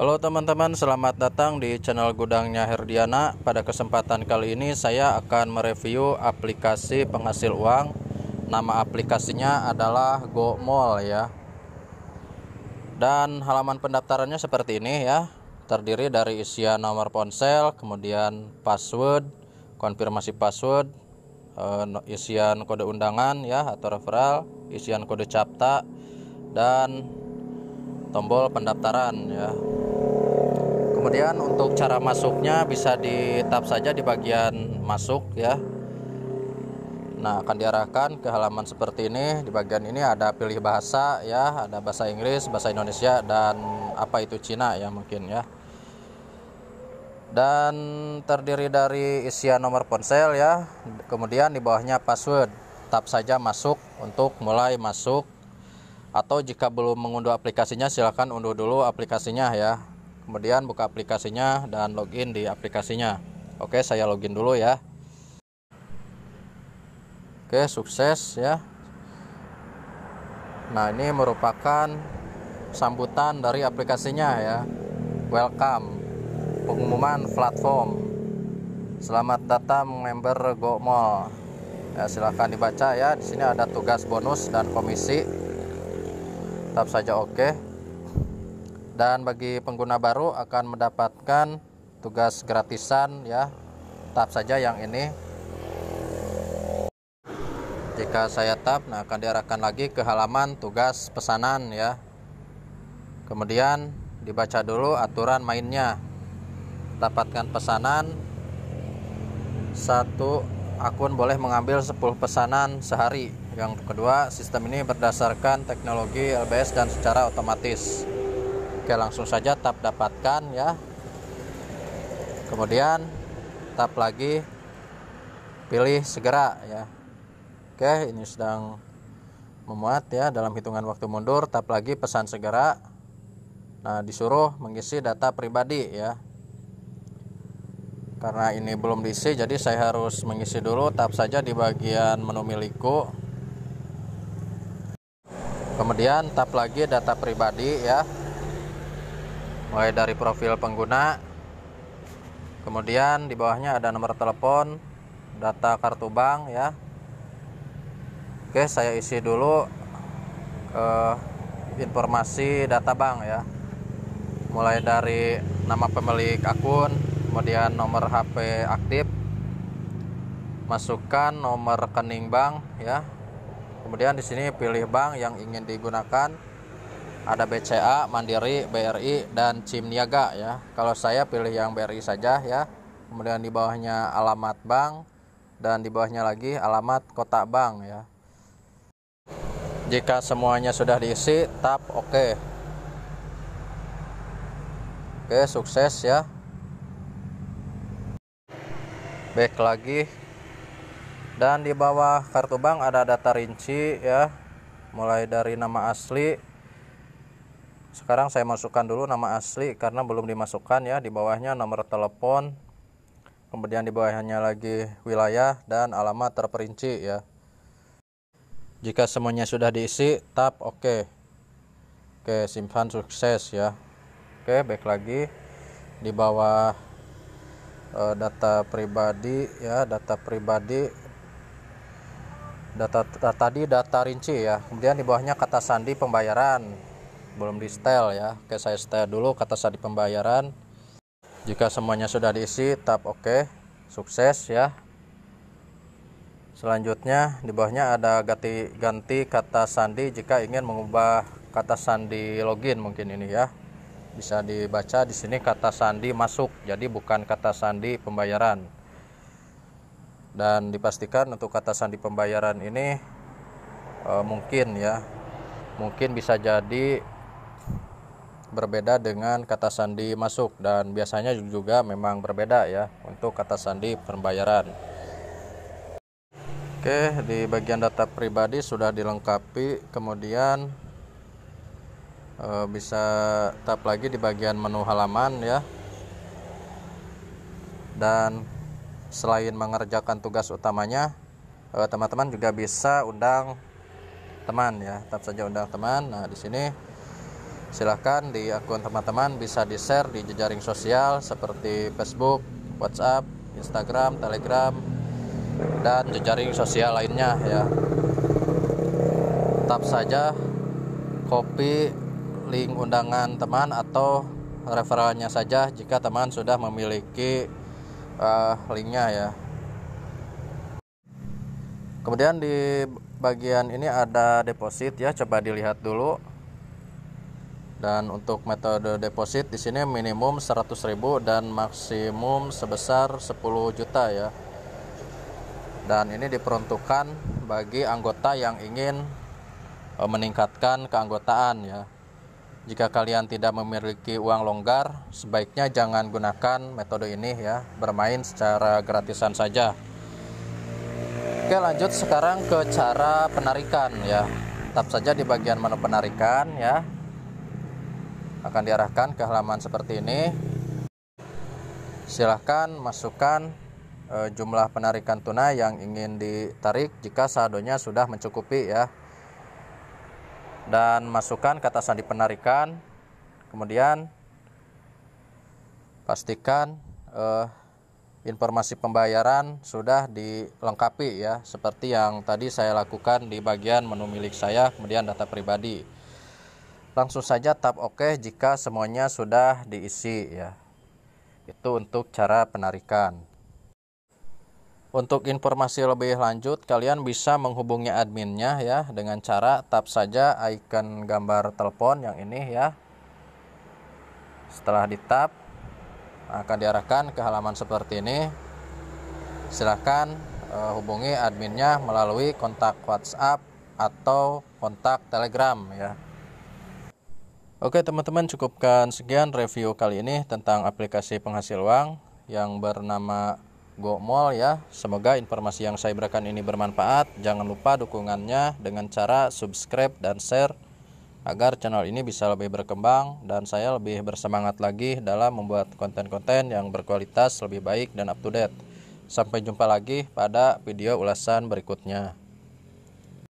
Halo teman-teman, selamat datang di channel Gudangnya Herdiana. Pada kesempatan kali ini saya akan mereview aplikasi penghasil uang. Nama aplikasinya adalah GoMall ya. Dan halaman pendaftarannya seperti ini ya. Terdiri dari isian nomor ponsel, kemudian password, konfirmasi password, eh, isian kode undangan ya atau referral, isian kode capta dan tombol pendaftaran ya kemudian untuk cara masuknya bisa di tap saja di bagian masuk ya Nah, akan diarahkan ke halaman seperti ini. Di bagian ini ada pilih bahasa ya, ada bahasa Inggris, bahasa Indonesia dan apa itu Cina ya mungkin ya. Dan terdiri dari isian nomor ponsel ya. Kemudian di bawahnya password. Tap saja masuk untuk mulai masuk. Atau jika belum mengunduh aplikasinya silahkan unduh dulu aplikasinya ya kemudian buka aplikasinya dan login di aplikasinya. Oke, saya login dulu ya. Oke, sukses ya. Nah, ini merupakan sambutan dari aplikasinya ya. Welcome. Pengumuman platform. Selamat datang member gomol Ya, silahkan dibaca ya. Di sini ada tugas bonus dan komisi. tetap saja oke. okay dan bagi pengguna baru akan mendapatkan tugas gratisan ya tap saja yang ini jika saya tap nah akan diarahkan lagi ke halaman tugas pesanan ya kemudian dibaca dulu aturan mainnya dapatkan pesanan satu akun boleh mengambil 10 pesanan sehari yang kedua sistem ini berdasarkan teknologi LBS dan secara otomatis Oke, langsung saja tap dapatkan ya. Kemudian tap lagi pilih segera ya. Oke, ini sedang memuat ya dalam hitungan waktu mundur tap lagi pesan segera. Nah, disuruh mengisi data pribadi ya. Karena ini belum diisi jadi saya harus mengisi dulu tap saja di bagian menu milikku. Kemudian tap lagi data pribadi ya mulai dari profil pengguna kemudian di bawahnya ada nomor telepon data kartu bank ya oke saya isi dulu eh, informasi data bank ya mulai dari nama pemilik akun kemudian nomor HP aktif masukkan nomor rekening bank ya kemudian di sini pilih bank yang ingin digunakan ada BCA, Mandiri, BRI dan Cimniaga ya. Kalau saya pilih yang BRI saja ya. Kemudian di bawahnya alamat bank dan di bawahnya lagi alamat kota bank ya. Jika semuanya sudah diisi, tap OK. Oke, sukses ya. Back lagi. Dan di bawah kartu bank ada data rinci ya. Mulai dari nama asli, sekarang saya masukkan dulu nama asli karena belum dimasukkan ya di bawahnya nomor telepon kemudian di bawahnya lagi wilayah dan alamat terperinci ya jika semuanya sudah diisi tap oke okay. oke okay, simpan sukses ya oke okay, back lagi di bawah uh, data pribadi ya data pribadi data, data eh, tadi data rinci ya kemudian di bawahnya kata sandi pembayaran belum di setel ya oke saya setel dulu kata sandi pembayaran jika semuanya sudah diisi tap ok sukses ya selanjutnya di bawahnya ada ganti ganti kata sandi jika ingin mengubah kata sandi login mungkin ini ya bisa dibaca di sini kata sandi masuk jadi bukan kata sandi pembayaran dan dipastikan untuk kata sandi pembayaran ini e, mungkin ya mungkin bisa jadi berbeda dengan kata sandi masuk dan biasanya juga memang berbeda ya untuk kata sandi pembayaran. Oke, di bagian data pribadi sudah dilengkapi, kemudian e, bisa tap lagi di bagian menu halaman ya. Dan selain mengerjakan tugas utamanya, eh, teman-teman juga bisa undang teman ya, tap saja undang teman. Nah, di sini silahkan di akun teman-teman bisa di share di jejaring sosial seperti Facebook, WhatsApp, Instagram, Telegram dan jejaring sosial lainnya ya tetap saja copy link undangan teman atau referralnya saja jika teman sudah memiliki uh, linknya ya. Kemudian di bagian ini ada deposit ya, coba dilihat dulu. Dan untuk metode deposit di sini minimum 100.000 dan maksimum sebesar 10 juta ya. Dan ini diperuntukkan bagi anggota yang ingin e, meningkatkan keanggotaan ya. Jika kalian tidak memiliki uang longgar, sebaiknya jangan gunakan metode ini ya, bermain secara gratisan saja. Oke, lanjut sekarang ke cara penarikan ya. Tetap saja di bagian menu penarikan ya akan diarahkan ke halaman seperti ini. Silahkan masukkan e, jumlah penarikan tunai yang ingin ditarik jika saldonya sudah mencukupi ya. Dan masukkan kata sandi penarikan. Kemudian pastikan e, informasi pembayaran sudah dilengkapi ya seperti yang tadi saya lakukan di bagian menu milik saya kemudian data pribadi. Langsung saja tap OK jika semuanya sudah diisi ya. Itu untuk cara penarikan. Untuk informasi lebih lanjut, kalian bisa menghubungi adminnya ya dengan cara tap saja icon gambar telepon yang ini ya. Setelah ditap, akan diarahkan ke halaman seperti ini. Silahkan uh, eh, hubungi adminnya melalui kontak WhatsApp atau kontak Telegram ya. Oke teman-teman cukupkan sekian review kali ini tentang aplikasi penghasil uang yang bernama GoMall ya. Semoga informasi yang saya berikan ini bermanfaat. Jangan lupa dukungannya dengan cara subscribe dan share agar channel ini bisa lebih berkembang dan saya lebih bersemangat lagi dalam membuat konten-konten yang berkualitas lebih baik dan up to date. Sampai jumpa lagi pada video ulasan berikutnya.